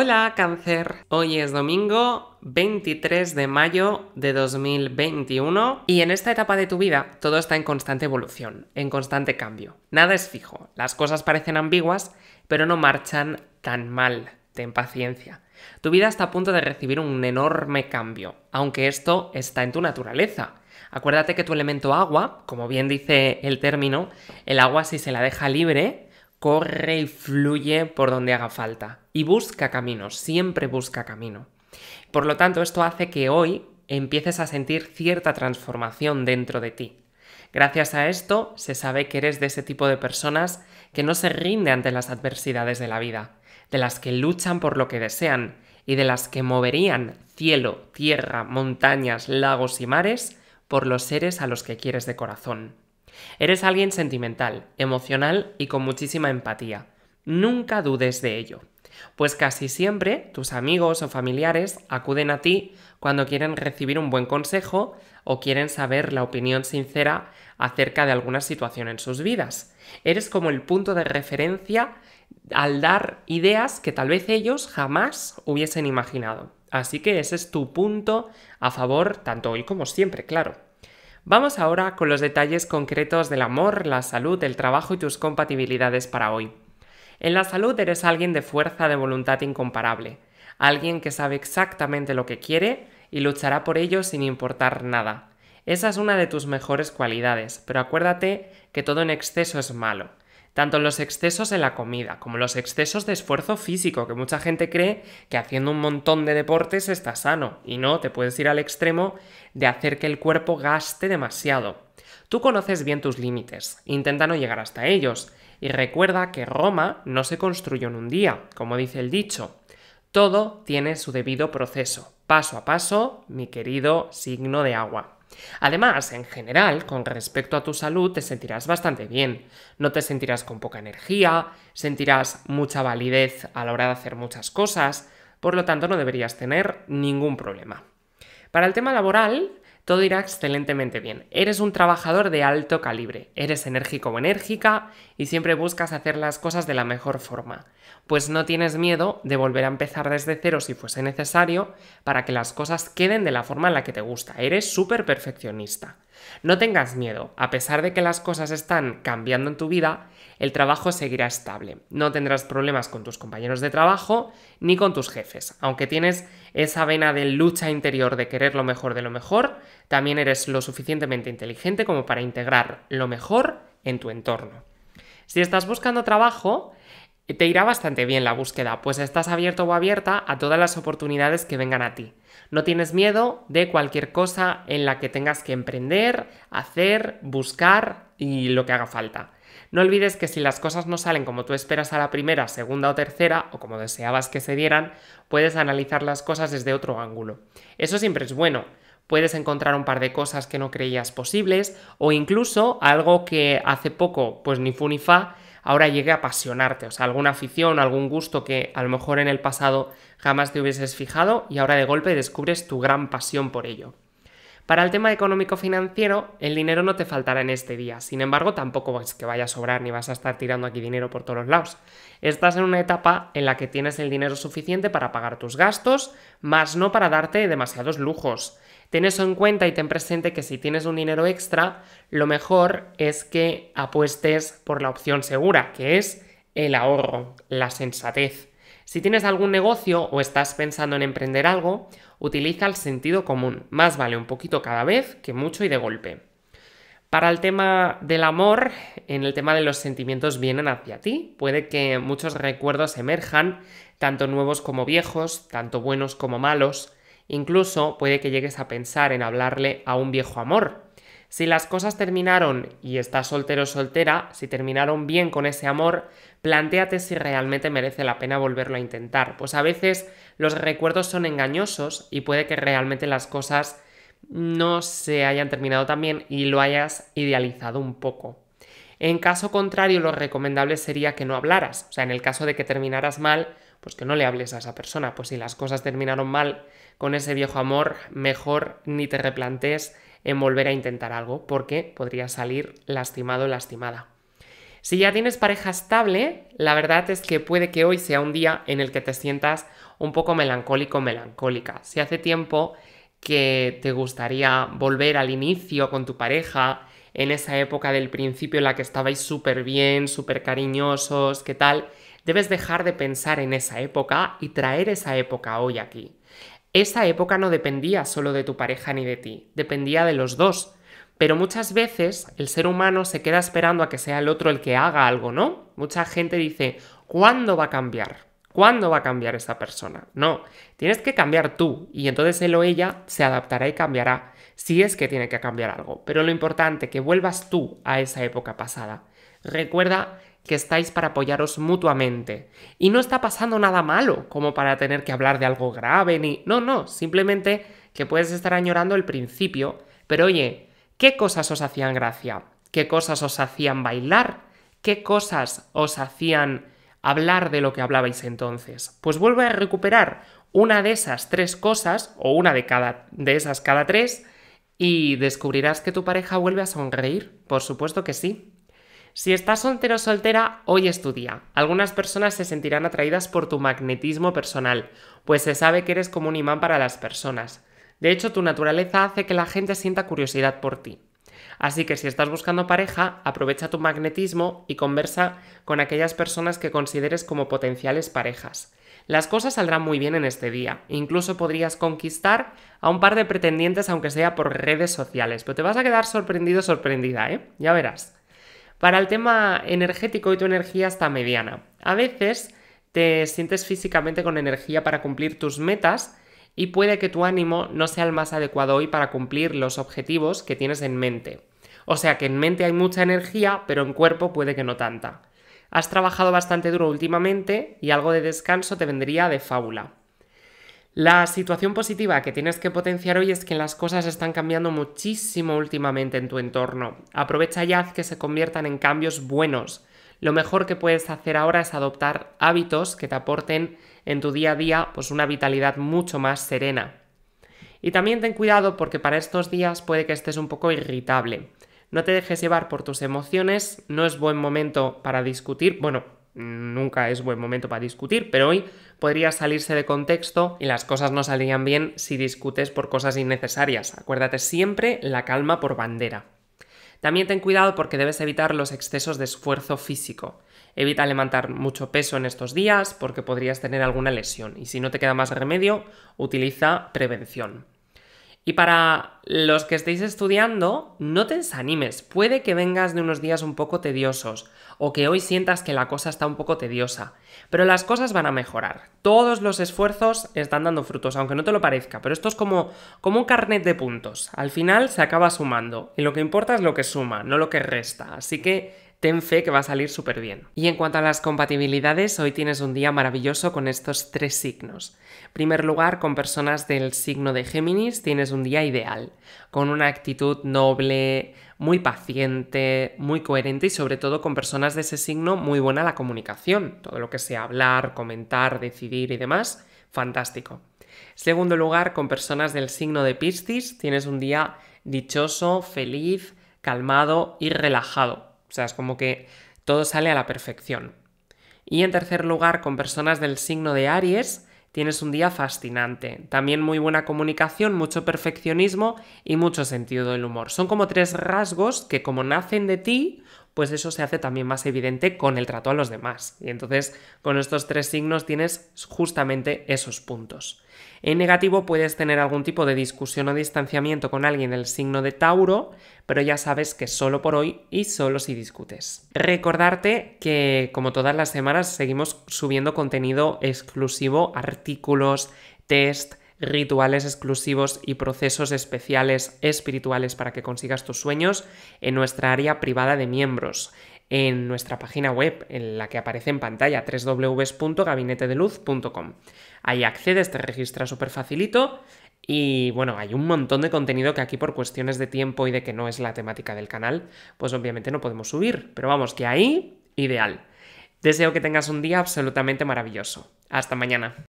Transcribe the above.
Hola cáncer, hoy es domingo 23 de mayo de 2021 y en esta etapa de tu vida todo está en constante evolución, en constante cambio. Nada es fijo, las cosas parecen ambiguas, pero no marchan tan mal, ten paciencia. Tu vida está a punto de recibir un enorme cambio, aunque esto está en tu naturaleza. Acuérdate que tu elemento agua, como bien dice el término, el agua si se la deja libre, corre y fluye por donde haga falta y busca camino, siempre busca camino. Por lo tanto, esto hace que hoy empieces a sentir cierta transformación dentro de ti. Gracias a esto, se sabe que eres de ese tipo de personas que no se rinde ante las adversidades de la vida, de las que luchan por lo que desean y de las que moverían cielo, tierra, montañas, lagos y mares por los seres a los que quieres de corazón. Eres alguien sentimental, emocional y con muchísima empatía. Nunca dudes de ello, pues casi siempre tus amigos o familiares acuden a ti cuando quieren recibir un buen consejo o quieren saber la opinión sincera acerca de alguna situación en sus vidas. Eres como el punto de referencia al dar ideas que tal vez ellos jamás hubiesen imaginado. Así que ese es tu punto a favor, tanto hoy como siempre, claro. Vamos ahora con los detalles concretos del amor, la salud, el trabajo y tus compatibilidades para hoy. En la salud eres alguien de fuerza de voluntad incomparable, alguien que sabe exactamente lo que quiere y luchará por ello sin importar nada. Esa es una de tus mejores cualidades, pero acuérdate que todo en exceso es malo tanto los excesos en la comida como los excesos de esfuerzo físico, que mucha gente cree que haciendo un montón de deportes está sano, y no, te puedes ir al extremo de hacer que el cuerpo gaste demasiado. Tú conoces bien tus límites, intenta no llegar hasta ellos, y recuerda que Roma no se construyó en un día, como dice el dicho. Todo tiene su debido proceso, paso a paso, mi querido signo de agua. Además, en general, con respecto a tu salud, te sentirás bastante bien. No te sentirás con poca energía, sentirás mucha validez a la hora de hacer muchas cosas, por lo tanto no deberías tener ningún problema. Para el tema laboral, todo irá excelentemente bien. Eres un trabajador de alto calibre, eres enérgico o enérgica y siempre buscas hacer las cosas de la mejor forma, pues no tienes miedo de volver a empezar desde cero si fuese necesario para que las cosas queden de la forma en la que te gusta. Eres súper perfeccionista. No tengas miedo, a pesar de que las cosas están cambiando en tu vida, el trabajo seguirá estable. No tendrás problemas con tus compañeros de trabajo ni con tus jefes. Aunque tienes esa vena de lucha interior de querer lo mejor de lo mejor, también eres lo suficientemente inteligente como para integrar lo mejor en tu entorno. Si estás buscando trabajo, te irá bastante bien la búsqueda, pues estás abierto o abierta a todas las oportunidades que vengan a ti. No tienes miedo de cualquier cosa en la que tengas que emprender, hacer, buscar y lo que haga falta. No olvides que si las cosas no salen como tú esperas a la primera, segunda o tercera, o como deseabas que se dieran, puedes analizar las cosas desde otro ángulo. Eso siempre es bueno, puedes encontrar un par de cosas que no creías posibles o incluso algo que hace poco pues ni fu ni fa ahora llegue a apasionarte, o sea, alguna afición, algún gusto que a lo mejor en el pasado jamás te hubieses fijado y ahora de golpe descubres tu gran pasión por ello. Para el tema económico-financiero, el dinero no te faltará en este día, sin embargo tampoco es que vaya a sobrar ni vas a estar tirando aquí dinero por todos los lados. Estás en una etapa en la que tienes el dinero suficiente para pagar tus gastos, más no para darte demasiados lujos. Ten eso en cuenta y ten presente que si tienes un dinero extra, lo mejor es que apuestes por la opción segura, que es el ahorro, la sensatez. Si tienes algún negocio o estás pensando en emprender algo, utiliza el sentido común. Más vale un poquito cada vez que mucho y de golpe. Para el tema del amor, en el tema de los sentimientos vienen hacia ti. Puede que muchos recuerdos emerjan, tanto nuevos como viejos, tanto buenos como malos. Incluso puede que llegues a pensar en hablarle a un viejo amor. Si las cosas terminaron y estás soltero o soltera, si terminaron bien con ese amor, planteate si realmente merece la pena volverlo a intentar, pues a veces los recuerdos son engañosos y puede que realmente las cosas no se hayan terminado tan bien y lo hayas idealizado un poco. En caso contrario, lo recomendable sería que no hablaras, o sea, en el caso de que terminaras mal, pues que no le hables a esa persona. Pues si las cosas terminaron mal con ese viejo amor, mejor ni te replantes en volver a intentar algo, porque podría salir lastimado o lastimada. Si ya tienes pareja estable, la verdad es que puede que hoy sea un día en el que te sientas un poco melancólico o melancólica. Si hace tiempo que te gustaría volver al inicio con tu pareja, en esa época del principio en la que estabais súper bien, súper cariñosos, ¿qué tal? Debes dejar de pensar en esa época y traer esa época hoy aquí. Esa época no dependía solo de tu pareja ni de ti, dependía de los dos. Pero muchas veces el ser humano se queda esperando a que sea el otro el que haga algo, ¿no? Mucha gente dice, ¿cuándo va a cambiar? ¿Cuándo va a cambiar esa persona? No, tienes que cambiar tú y entonces él o ella se adaptará y cambiará si es que tiene que cambiar algo. Pero lo importante, que vuelvas tú a esa época pasada. Recuerda que estáis para apoyaros mutuamente. Y no está pasando nada malo como para tener que hablar de algo grave ni... No, no, simplemente que puedes estar añorando el principio, pero oye, ¿qué cosas os hacían gracia? ¿Qué cosas os hacían bailar? ¿Qué cosas os hacían hablar de lo que hablabais entonces. Pues vuelve a recuperar una de esas tres cosas, o una de, cada, de esas cada tres, y descubrirás que tu pareja vuelve a sonreír. Por supuesto que sí. Si estás soltero o soltera, hoy es tu día. Algunas personas se sentirán atraídas por tu magnetismo personal, pues se sabe que eres como un imán para las personas. De hecho, tu naturaleza hace que la gente sienta curiosidad por ti. Así que si estás buscando pareja, aprovecha tu magnetismo y conversa con aquellas personas que consideres como potenciales parejas. Las cosas saldrán muy bien en este día. Incluso podrías conquistar a un par de pretendientes, aunque sea por redes sociales. Pero te vas a quedar sorprendido, sorprendida, ¿eh? Ya verás. Para el tema energético, y tu energía está mediana. A veces te sientes físicamente con energía para cumplir tus metas y puede que tu ánimo no sea el más adecuado hoy para cumplir los objetivos que tienes en mente. O sea que en mente hay mucha energía, pero en cuerpo puede que no tanta. Has trabajado bastante duro últimamente y algo de descanso te vendría de fábula. La situación positiva que tienes que potenciar hoy es que las cosas están cambiando muchísimo últimamente en tu entorno. Aprovecha ya que se conviertan en cambios buenos. Lo mejor que puedes hacer ahora es adoptar hábitos que te aporten en tu día a día pues una vitalidad mucho más serena. Y también ten cuidado porque para estos días puede que estés un poco irritable. No te dejes llevar por tus emociones, no es buen momento para discutir, bueno, nunca es buen momento para discutir, pero hoy podría salirse de contexto y las cosas no salían bien si discutes por cosas innecesarias. Acuérdate siempre la calma por bandera. También ten cuidado porque debes evitar los excesos de esfuerzo físico. Evita levantar mucho peso en estos días porque podrías tener alguna lesión y si no te queda más remedio, utiliza prevención. Y para los que estéis estudiando, no te desanimes. Puede que vengas de unos días un poco tediosos o que hoy sientas que la cosa está un poco tediosa, pero las cosas van a mejorar. Todos los esfuerzos están dando frutos, aunque no te lo parezca, pero esto es como, como un carnet de puntos. Al final se acaba sumando y lo que importa es lo que suma, no lo que resta. Así que ten fe que va a salir súper bien. Y en cuanto a las compatibilidades, hoy tienes un día maravilloso con estos tres signos. En primer lugar, con personas del signo de Géminis tienes un día ideal, con una actitud noble, muy paciente, muy coherente y sobre todo con personas de ese signo muy buena la comunicación, todo lo que sea hablar, comentar, decidir y demás, fantástico. Segundo lugar, con personas del signo de Piscis tienes un día dichoso, feliz, calmado y relajado o sea, es como que todo sale a la perfección. Y en tercer lugar, con personas del signo de Aries, tienes un día fascinante. También muy buena comunicación, mucho perfeccionismo y mucho sentido del humor. Son como tres rasgos que como nacen de ti, pues eso se hace también más evidente con el trato a los demás. Y entonces con estos tres signos tienes justamente esos puntos. En negativo puedes tener algún tipo de discusión o distanciamiento con alguien del signo de Tauro, pero ya sabes que solo por hoy y solo si discutes. Recordarte que como todas las semanas seguimos subiendo contenido exclusivo, artículos, test, rituales exclusivos y procesos especiales espirituales para que consigas tus sueños en nuestra área privada de miembros en nuestra página web, en la que aparece en pantalla, www.gabinetedeluz.com. Ahí accedes, te registras súper facilito y bueno, hay un montón de contenido que aquí por cuestiones de tiempo y de que no es la temática del canal, pues obviamente no podemos subir, pero vamos, que ahí, ideal. Deseo que tengas un día absolutamente maravilloso. Hasta mañana.